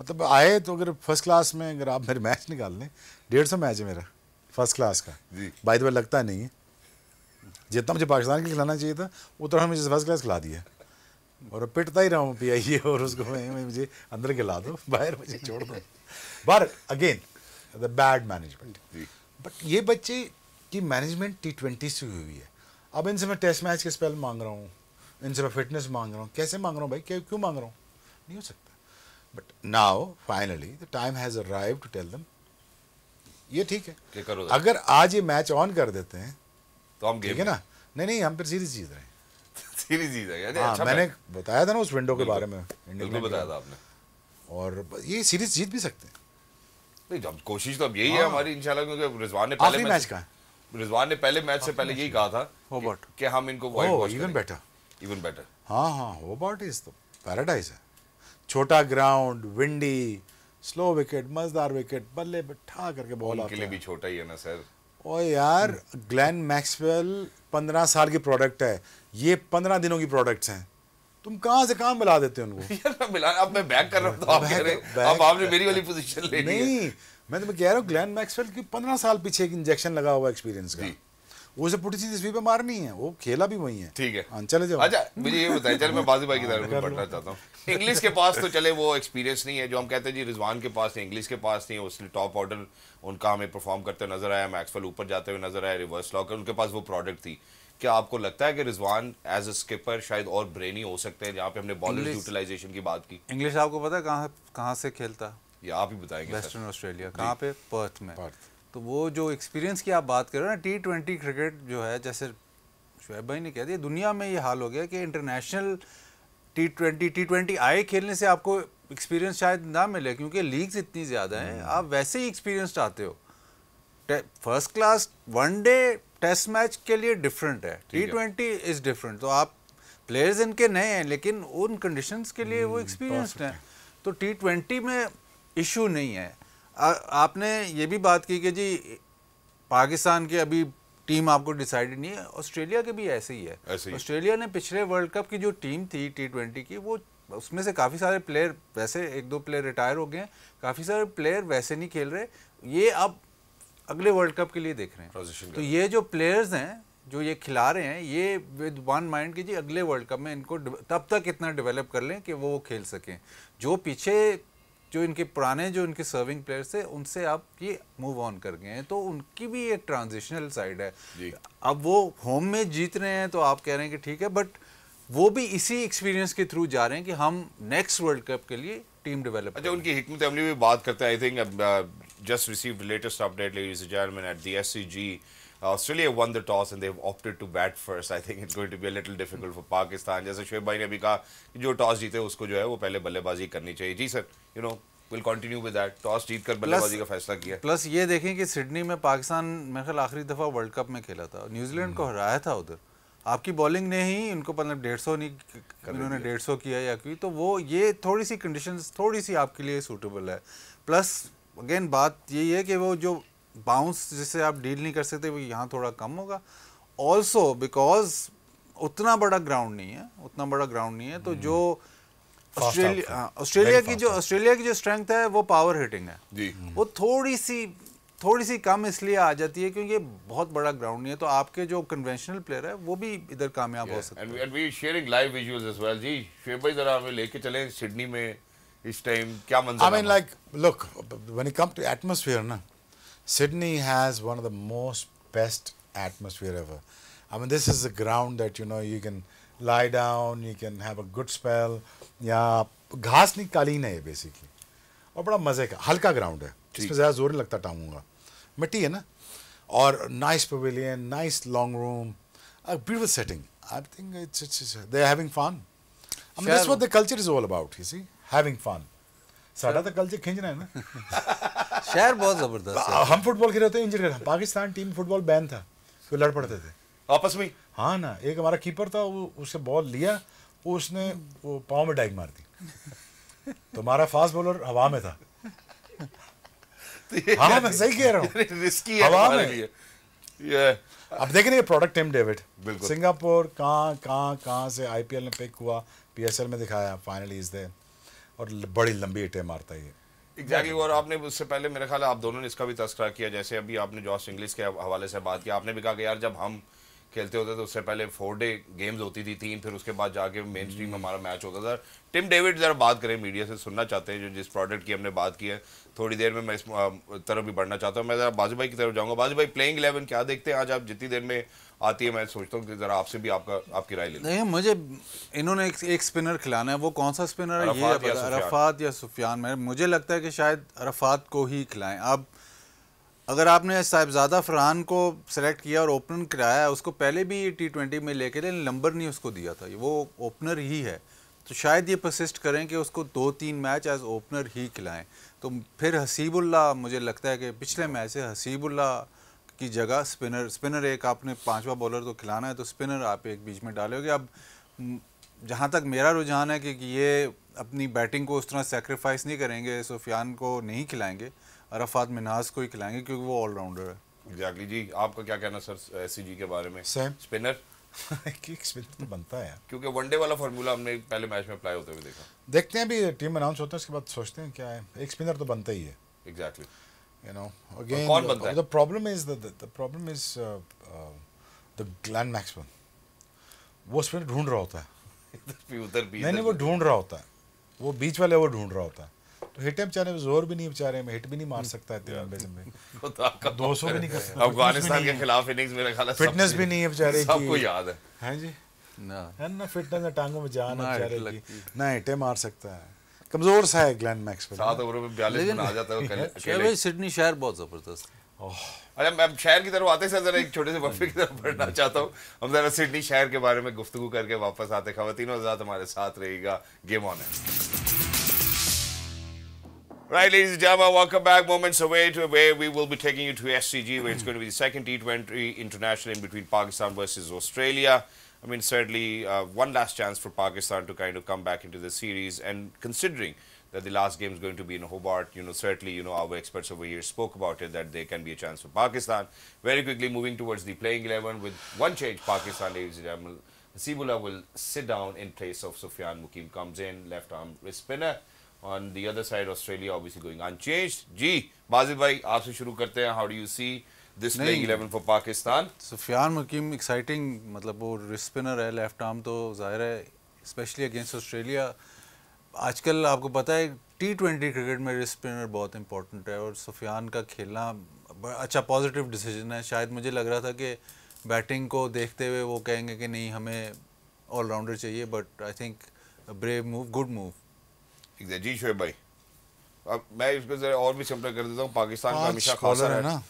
मतलब आए तो अगर फर्स्ट क्लास में अगर आप मेरे मैच निकाल लें डेढ़ सौ मैच है मेरा फर्स्ट क्लास का बाई द लगता नहीं है जितना मुझे पाकिस्तान के खिलाना चाहिए था उतना मुझे फर्स्ट क्लास खिला दिया और पिटता ही रहा हूँ पी आई और उसको मैं मुझे अंदर खिला दो बाहर मुझे छोड़ दो बार again the bad management but ये बच्चे की मैनेजमेंट टी ट्वेंटी से हुई हुई है अब इनसे मैं टेस्ट मैच के स्पेल मांग रहा हूँ इनसे मैं फिटनेस मांग रहा हूँ कैसे मांग रहा हूँ भाई क्यों मांग रहा हूँ नहीं हो सकता but now finally the time has arrive to tell them ये ठीक है करो अगर आज ये मैच ऑन कर देते हैं तो हम ठीक है ना नहीं नहीं हम फिर सीरीज जीत रहे हैं सीरीज जीत रहे हैं हाँ, अच्छा मैंने बताया था ना उस विंडो के बारे में इंडिया बताया था आपने और ये सीरीज जीत भी सकते हैं जब कोशिश तो अब यही है हाँ। हमारी इंशाल्लाह क्योंकि रिजवान ने पहले मैच का रिजवान ने पहले मैच से पहले यही कहा था होबर्ट कि हम इनको white even better even better हाँ हाँ होबर्ट इज तो पैराडाइज है छोटा ग्राउंड विंडी स्लो विकेट मजेदार विकेट बल्ले बैठा करके बॉल आते लिए भी छोटा ही है ना सर ओ यार ग्लैन मैक्सवेल पंद्रह साल की प्रोडक्ट है ये पंद्रह दिनों की प्रोडक्ट्स हैं तुम कहां से कहां मिला देते उनको अब मैं बैक कर रहा हूँ तो आप आपने मेरी वाली पोजीशन ले नहीं मैं तुम्हें कह रहा हूँ ग्लैन मैक्सवेल की पंद्रह साल पीछे एक इंजेक्शन लगा हुआ एक्सपीरियंस का वो से पुटी चीज पे मारनी है वो खेला भी वही है ठीक है हाँ, चले जाओ अच्छा मुझे ये बताएं चल मैं बाजी भाई की हाँ, तरफ पढ़ना चाहता हूँ इंग्लिश के पास तो चले वो एक्सपीरियंस नहीं है जो हम कहते हैं जी रिजवान के पास नहीं इंग्लिश के पास नहीं है उसने टॉप ऑर्डर उनका हमें परफॉर्म करते नजर आया मैक्सवेल ऊपर जाते हुए नजर आया रिवर्स लॉकर उनके पास वो प्रोडक्ट थी क्या आपको लगता है कि रिजवान एज अ स्किपर शायद और ब्रेनी हो सकते हैं जहाँ पे हमने बॉलर यूटिलाइजेशन की बात की इंग्लिश आपको पता है कहाँ कहाँ से खेलता ये आप ही बताएंगे वेस्टर्न ऑस्ट्रेलिया कहाँ पे पर्थ में पर्थ तो वो जो एक्सपीरियंस की आप बात कर रहे हो ना टी ट्वेंटी क्रिकेट जो है जैसे शुएब भाई ने कह दिया दुनिया में ये हाल हो गया कि international T twenty T twenty आए खेलने से आपको एक्सपीरियंस शायद ना मिले क्योंकि लीग्स इतनी ज़्यादा हैं हम्म। आप वैसे ही एक्सपीरियंस चाहते हो first class one day test match के लिए डिफरेंट है टी ट्वेंटी इज डिफरेंट तो आप प्लेयर्स इनके नए हैं लेकिन उन कंडीशंस के लिए वो एक्सपीरियंसड हम्म, तो हैं तो टी ट्वेंटी में इशू नहीं है आ, आपने ये भी बात की कि जी पाकिस्तान के अभी टीम आपको डिसाइडेड नहीं है ऑस्ट्रेलिया के भी ऐसे ही है ऑस्ट्रेलिया ने पिछले वर्ल्ड कप की जो टीम थी टी ट्वेंटी की वो उसमें से काफ़ी सारे प्लेयर वैसे एक दो प्लेयर रिटायर हो गए हैं काफ़ी सारे प्लेयर वैसे नहीं खेल रहे ये अब अगले वर्ल्ड कप के लिए देख रहे हैं तो ये जो प्लेयर्स हैं जो ये खिला रहे हैं ये विद वन माइंड कि जी अगले वर्ल्ड कप में इनको तब तक इतना डेवलप कर लें कि वो वो खेल सकें जो पीछे जो इनके पुराने जो इनके सर्विंग प्लेयर्स थे उनसे आप ये मूव ऑन कर गए हैं तो उनकी भी एक ट्रांजिशनल साइड है अब वो होम में जीत रहे हैं तो आप कह रहे हैं कि ठीक है बट वो भी इसी एक्सपीरियंस के थ्रू जा रहे हैं कि हम नेक्स्ट वर्ल्ड कप के लिए टीम डेवलप अच्छा उनकी हिकमत अमली भी बात करते हैं I think just received the latest update, ladies and gentlemen, at the SCG. Australia won the toss and they've opted to bat first. I think it's going to be a little difficult for जैसे शुएब भाई ने भी कहा कि जो toss जीते उसको जो है वो पहले बल्लेबाजी करनी चाहिए जी sir you know will continue with that toss जीतकर बल्लेबाजी का फैसला किया प्लस ये देखें कि सिडनी में पाकिस्तान मेरे ख्याल आखिरी दफ़ा वर्ल्ड कप में खेला था न्यूजीलैंड को हराया था उधर आपकी बॉलिंग ने ही इनको मतलब डेढ़ सौ नहीं इन्होंने डेढ़ सौ किया या की तो वो ये थोड़ी सी कंडीशन थोड़ी सी आपके लिए सूटेबल है प्लस अगेन बात यही है कि वो जो बाउंस जिससे आप डील नहीं कर सकते वो यहाँ थोड़ा कम होगा ऑल्सो बिकॉज उतना बड़ा ग्राउंड नहीं है उतना बड़ा ग्राउंड नहीं है तो जो ऑस्ट्रेलिया hmm. ऑस्ट्रेलिया हाँ, की जो ऑस्ट्रेलिया की जो स्ट्रेंथ है वो पावर हिटिंग है जी वो थोड़ी सी थोड़ी सी कम इसलिए आ जाती है क्योंकि बहुत बड़ा ग्राउंड नहीं है तो आपके जो कन्वेंशनल प्लेयर है वो भी इधर कामयाब yeah. हो सकते हैं and we sharing live visuals as well जी शेब भाई जरा हमें लेके चलें सिडनी में इस टाइम क्या मंजर I mean like look when it come to atmosphere ना Sydney has one of the most best atmosphere ever I mean this is a ground that you know you can lie down you can have a good spell या घास नहीं कालीन है ये basically और बड़ा मज़े का हल्का ग्राउंड है इस पर ज़्यादा जोर नहीं लगता टाँगूंगा मिट्टी है ना और nice pavilion nice long room beautiful setting I think it's it's they having fun I mean, that's what the culture is all about, you see. Having fun साढ़ा तो कल्चर खींचना है ना शहर बहुत जबरदस्त हम फुटबॉल खेल रहे थे इंजर पाकिस्तान टीम फुटबॉल बैन था तो लड़ पड़ते थे आपस में हाँ ना एक हमारा कीपर था वो उससे बॉल लिया वो उसने वो पाँव में डाइग मार दी तो हमारा फास्ट बॉलर हवा में था तो हाँ मैं सही कह रहा हूँ हवा में ये अब देखेंगे प्रोडक्ट टीम डेविड सिंगापुर कहाँ कहाँ कहाँ से आईपीएल में पिक हुआ पीएसएल में दिखाया फाइनली इज देर और बड़ी लंबी इटे मारता है एग्जैक्टली और आपने उससे पहले मेरा ख्याल आप दोनों ने इसका भी तस्करा किया जैसे अभी आपने जॉस इंग्लिस के हवाले से बात किया आपने भी कहा कि यार जब हम खेलते होते तो उससे पहले फोर डे गेम्स होती थी तीन फिर उसके बाद जाके मेन स्ट्रीम हमारा मैच होता था टिम डेविड ज़रा बात करें मीडिया से सुनना चाहते हैं जो जिस प्रोडक्ट की हमने बात की है थोड़ी देर में मैं इस तरफ भी बढ़ना चाहता हूँ मैं ज़रा बाजू भाई की तरफ जाऊँगा बाजू भाई प्लेइंग इलेवन क्या देखते हैं आज आप जितनी देर में आती है मैं सोचता हूँ कि जरा आपसे भी आपका आपकी राय ले नहीं मुझे इन्होंने एक, एक स्पिनर खिलाना है वो कौन सा स्पिनर है ये अरफात या सुफियान में मुझे लगता है कि शायद अरफात को ही खिलाएं अब अगर आपने साहिबजादा फरहान को सिलेक्ट किया और ओपनर कराया उसको पहले भी टी ट्वेंटी में लेके लेकिन नंबर नहीं उसको दिया था वो ओपनर ही है तो शायद ये प्रसिस्ट करें कि उसको दो तीन मैच एज ओपनर ही खिलाएं तो फिर हसीबुल्ला मुझे लगता है कि पिछले मैच से हसीबुल्ला की जगह स्पिनर स्पिनर एक आपने पांचवा बॉलर तो खिलाना है तो स्पिनर आप एक बीच में डालोगे अब जहाँ तक मेरा रुझान है कि, ये अपनी बैटिंग को उस तरह सेक्रीफाइस नहीं करेंगे सुफियान को नहीं खिलाएंगे अरफात मिनाज को ही खिलाएंगे क्योंकि वो ऑलराउंडर है एग्जैक्टली जी आपका क्या कहना सर एस के बारे में स्पिनर एक स्पिनर तो बनता है क्योंकि वनडे वाला फॉर्मूला हमने पहले मैच में अप्लाई होते हुए देखा देखते हैं अभी टीम अनाउंस होते हैं उसके बाद सोचते हैं क्या है एक स्पिनर तो बनता ही है exactly exactly. you know again कौन बनता है? the problem is the the, the problem is uh, uh, the Glenn Maxwell वो उसमें ढूंढ रहा होता है उधर भी नहीं वो ढूंढ रहा होता है वो बीच वाले वो ढूंढ रहा होता है तो हिट है बेचारे जोर भी नहीं बेचारे में हिट भी नहीं मार सकता है लंबे समय तो दो सौ भी नहीं कर सकता अफगानिस्तान के खिलाफ इनिंग्स मेरे ख्याल से फिटनेस भी नहीं है बेचारे की सबको याद है हैं जी ना है ना फिटनेस ना टांगों में जान है बेचारे की ना हिट मार सकता है कमजोर सा है ग्लैन मैक्सवेल सात ओवर में बयालीस बना जाता है भाई सिडनी शहर बहुत जबरदस्त अच्छा मैं शहर की तरफ आते हैं जरा एक छोटे से वक्फे की तरफ बढ़ना चाहता हूँ हम जरा सिडनी शहर के बारे में गुफ्तु करके वापस आते खातिनों ज़्यादा हमारे साथ रहेगा गेम ऑन है Right, ladies and gentlemen, welcome back. Moments away to where we will be taking you to SCG, where it's going to be the second T20 international in between Pakistan versus Australia. I mean, certainly uh, one last chance for Pakistan to kind of come back into the series. And considering that the last game is going to be in Hobart, you know, certainly, you know, our experts over here spoke about it, that there can be a chance for Pakistan. Very quickly moving towards the playing 11 with one change, Pakistan, ladies and gentlemen. Sibula will sit down in place of Sufyan Mukim comes in, left arm wrist spinner. On the other side, Australia obviously going unchanged. Ji, Bazid bhai, How do you see this playing 11 for Pakistan Sufiyan Muqeem exciting मतलब वो spinner है left arm तो जाहिर है specially against Australia आजकल आपको पता है टी ट्वेंटी क्रिकेट में स्पिनर बहुत इंपॉर्टेंट है और सुफियान का खेलना अच्छा पॉजिटिव डिसीजन है शायद मुझे लग रहा था कि बैटिंग को देखते हुए वो कहेंगे कि नहीं हमें ऑलराउंडर चाहिए but I think brave move good move ji Shoaib भाई अब मैं इसको और भी सिंपल कर देता हूँ पाकिस्तान का हमेशा खासा है ना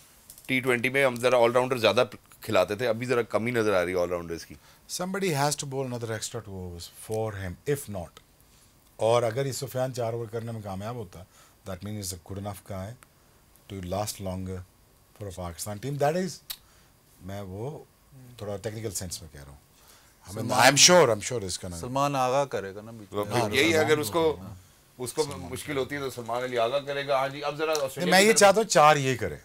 टी ट्वेंटी में हम ज़रा ऑलराउंडर ज़्यादा खिलाते थे अभी ज़रा कमी नज़र आ रही है ऑलराउंडर्स की somebody has to bowl another extra two overs for him if not और अगर ये सुफियान चार ओवर करने में कामयाब होता that mean is good enough guy to last longer for Pakistan team that is मैं वो थोड़ा टेक्निकल सेंस में कह रहा हूँ I am sure I am sure इसका नाम सलमान आगा करेगा ना हाँ, यही अगर उसको उसको मुश्किल होती है तो सलमान अली आगा करेगा हाँ जी अब जरा मैं ये चाहता हूँ चार ये करें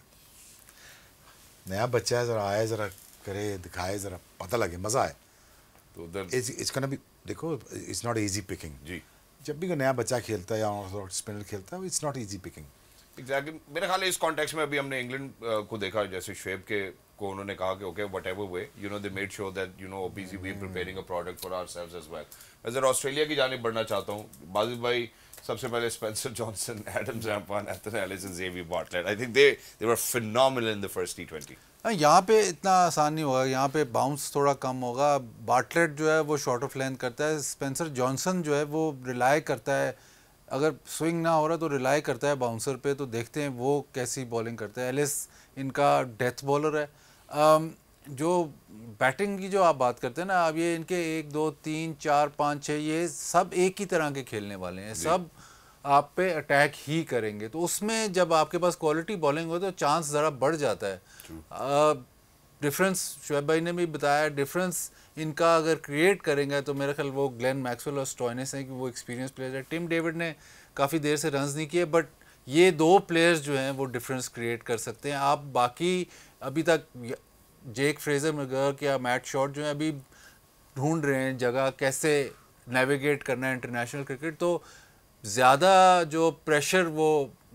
नया बच्चा है ज़रा आए ज़रा करे दिखाए ज़रा पता लगे मज़ा आए तो उधर ना भी देखो इट्स नॉट ईजी पिकिंग जी जब भी कोई नया बच्चा खेलता है या स्पिनर खेलता है it's not easy picking exactly मेरे ख्याल इस कॉन्टेक्स में अभी हमने इंग्लैंड को देखा जैसे शेब के को उन्होंने कहा कि okay whatever way you know they made show that you know OPC we preparing a product for ourselves as well मैं जरा ऑस्ट्रेलिया की जाने बढ़ना चाहता हूँ बाजिद भाई सबसे पहले Spencer Johnson Adam Zampa Ethan Ellis and जेवी Bartlett I think they they were phenomenal in the first टी20 यहाँ पे इतना आसान नहीं होगा यहाँ पे बाउंस थोड़ा कम होगा बाटलेट जो है वो शॉर्ट ऑफ लेंथ करता है स्पेंसर जॉनसन जो है वो रिलाय करता है अगर स्विंग ना हो रहा तो रिलाय करता है बाउंसर पे तो देखते हैं वो कैसी बॉलिंग करता है एलिस इनका डेथ बॉलर है um, जो बैटिंग की जो आप बात करते हैं ना अब ये इनके एक दो तीन चार पाँच छः ये सब एक ही तरह के खेलने वाले हैं सब आप पे अटैक ही करेंगे तो उसमें जब आपके पास क्वालिटी बॉलिंग हो तो चांस ज़रा बढ़ जाता है डिफरेंस शुएब भाई ने भी बताया डिफरेंस इनका अगर क्रिएट करेंगे तो मेरा ख्याल वो ग्लेन मैक्सवेल और स्टॉइनस हैं कि वो एक्सपीरियंस प्लेयर है टिम डेविड ने काफ़ी देर से रन नहीं किए बट ये दो प्लेयर्स जो हैं वो डिफरेंस क्रिएट कर सकते हैं आप बाकी अभी तक जेक फ्रेजर मगर या मैट शॉट जो है अभी ढूंढ रहे हैं जगह कैसे नेविगेट करना है इंटरनेशनल क्रिकेट तो ज़्यादा जो प्रेशर वो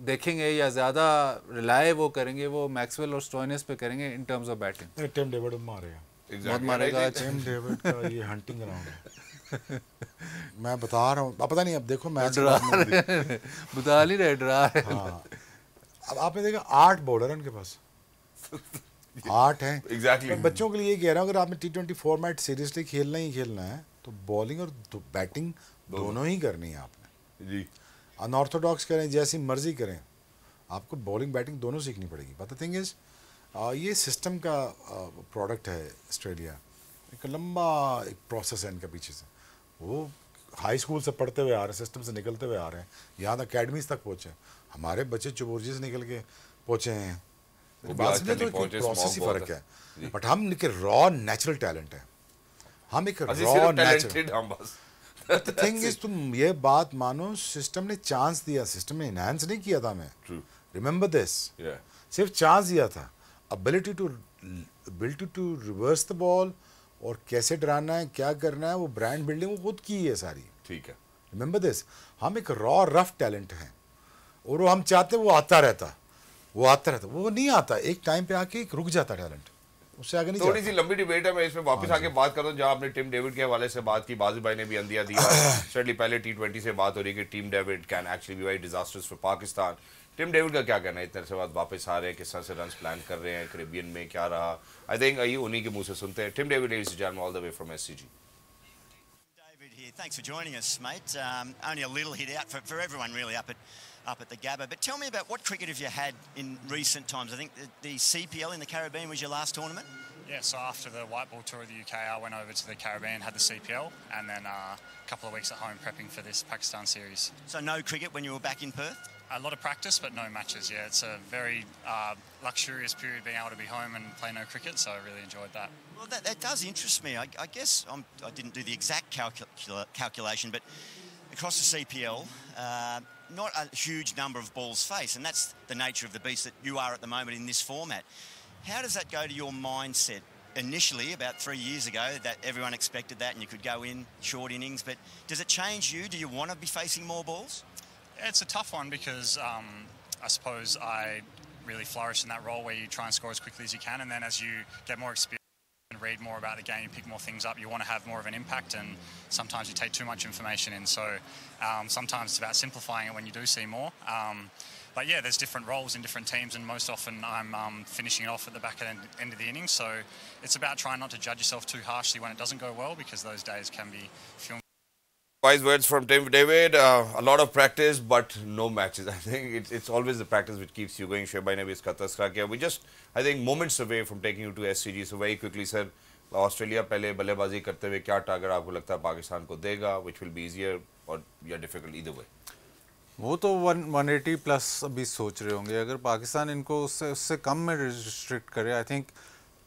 देखेंगे या ज़्यादा रिलाय वो करेंगे वो मैक्सवेल और स्टोइनिस पे करेंगे in terms of batting Tim David मारेगा बहुत मारेगा टिम डेविड का ये हंटिंग ग्राउंड है मैं बता रहा हूँ पता नहीं अब देखो मैच डरा बता नहीं रहे डरा हाँ। अब आपने देखा आठ बॉलर उनके पास आठ है एग्जैक्टली exactly. बच्चों के लिए कह रहा हूँ अगर आपने टी ट्वेंटी फॉर्मेट सीरियसली खेलना ही खेलना है तो बॉलिंग और बैटिंग दोनों ही करनी है आपने जी अनऑर्थोडॉक्स करें जैसी मर्जी करें आपको बॉलिंग बैटिंग दोनों सीखनी पड़ेगी बट द थिंग इज ये सिस्टम का प्रोडक्ट है ऑस्ट्रेलिया एक लंबा एक प्रोसेस है इनके पीछे से वो हाई स्कूल से पढ़ते हुए आ रहे हैं सिस्टम से निकलते हुए आ रहे हैं यहाँ अकेडमीज तक पहुँचे हमारे बच्चे चुबोर्जी से निकल के पहुँचे हैं बात तो प्रोसेस ही फर्क है बट हम एक रॉ नेचुरल टैलेंट है हम एक रॉ नेचुरल हम बस थिंग इज तुम ये बात मानो सिस्टम ने चांस दिया सिस्टम ने नहीं किया था रिमेंबर दिस सिर्फ चांस दिया था ability to ability to reverse the ball और कैसे डराना है क्या करना है वो ब्रांड बिल्डिंग वो खुद की है सारी ठीक है रिमेंबर दिस हम एक रॉ रफ टैलेंट हैं और वो हम चाहते वो आता रहता है वो आता रहता वो नहीं आता एक टाइम पे आके एक रुक जाता टैलेंट उससे आगे नहीं थोड़ी सी लंबी डिबेट है मैं इसमें वापस हाँ आके बात करता हूँ जहाँ आपने टीम डेविड के हवाले से बात की बाजू भाई ने भी अंदिया दिया स्पेशली पहले टी ट्वेंटी से बात हो रही है कि Tim David can actually be why disasters for Pakistan Tim David का क्या कहना है इतने से बाद वापस आ रहे हैं किस तरह से रन प्लान कर रहे हैं करेबियन में क्या रहा आई थिंक आई उन्हीं के मुंह से सुनते हैं Tim David ladies and all the way from SCG Thanks for joining us, mate. Um, only a little hit out for, for everyone, really, up at up at the Gabba. But tell me about what cricket have you had in recent times? I think the, the CPL in the Caribbean was your last tournament. Yeah, so after the white ball tour of the UK, I went over to the Caribbean, had the CPL, and then uh, a couple of weeks at home prepping for this Pakistan series. So no cricket when you were back in Perth? A lot of practice, but no matches. Yeah, it's a very uh, luxurious period being able to be home and play no cricket, so I really enjoyed that. Well, that, that does interest me. I, I guess I'm, I did not do the exact calculation, but across the CPL, uh, not a huge number of balls faced, and that's the nature of the beast that you are at the moment in this format. How does that go to your mindset? Initially, about three years ago, that everyone expected that, and you could go in short innings. But does it change you? Do you want to be facing more balls? It's a tough one because um, I suppose I really flourish in that role where you try and score as quickly as you can, and then as you get more experience read more about the game, you pick more things up, you want to have more of an impact, and sometimes you take too much information in. So um, sometimes it's about simplifying it when you do see more. Um, but yeah, there's different roles in different teams, and most often I'm um, finishing off at the back end, end of the inning. So it's about trying not to judge yourself too harshly when it doesn't go well, because those days can be filmed wise words from Tim David. Uh, a lot of practice, but no matches. I think it's, always the practice which keeps you going. Shabai Navi's Qatar Skrakia. We're just, I think, moments away from taking you to SCG. So, very quickly, sir, Australia, pehle balebazi karte ve, kya target aapko lagta Pakistan ko dega, which will be easier or yeah, difficult either way. वो तो 180 plus अभी सोच रहे होंगे अगर पाकिस्तान इनको उससे उससे कम में रिस्ट्रिक्ट करे आई think...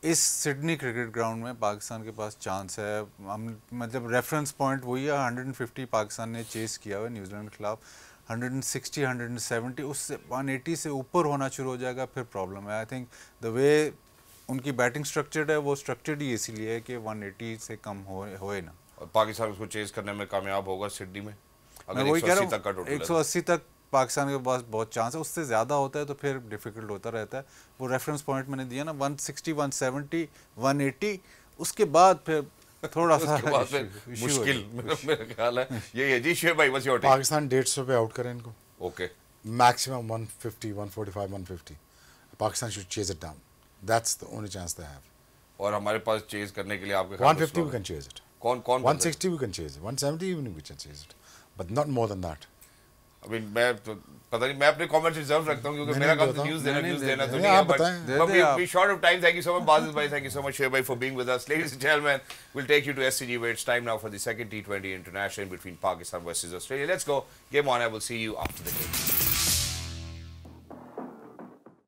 इस सिडनी क्रिकेट ग्राउंड में पाकिस्तान के पास चांस है हम मतलब रेफरेंस पॉइंट वही है 150 पाकिस्तान ने चेस किया हुआ न्यूजीलैंड के खिलाफ 160 170 उससे 180 से ऊपर होना शुरू हो जाएगा फिर प्रॉब्लम है आई थिंक द वे उनकी बैटिंग स्ट्रक्चर्ड है वो स्ट्रक्चर्ड ही इसीलिए है कि 180 से कम हो होए ना और पाकिस्तान उसको चेस करने में कामयाब होगा सिडनी में अगर 180 तक 180 तो। तक पाकिस्तान के पास बहुत चांस है उससे ज़्यादा होता है तो फिर डिफ़िकल्ट होता रहता है वो रेफरेंस पॉइंट मैंने दिया ना 160, 170, 180 उसके बाद फिर थोड़ा सा मुश्किल मेरा ख्याल है ये है जी शेर भाई व्हाट्स योर पाकिस्तान 150 पे आउट करें इनको okay maximum 150 145 150 Pakistan should chase it down that's the only chance they have और हमारे पास चेज करने के लिए आपके 150 वी कैन चेज इट कौन कौन 160 we can chase it 170 we can chase it but not more than that अभी मैं तो पता नहीं मैं अपने कमेंट्स रिजर्व रखता हूं क्योंकि मेरा काम तो न्यूज़ देना न्यूज़ देना तो नहीं है but we we short of time thank you so much Bazid भाई थैंक यू सो मच शेयर भाई for being with us ladies and gentleman will take you to SCG waits time now for the second टी20 international between Pakistan versus Australia let's go game on I will see you after the game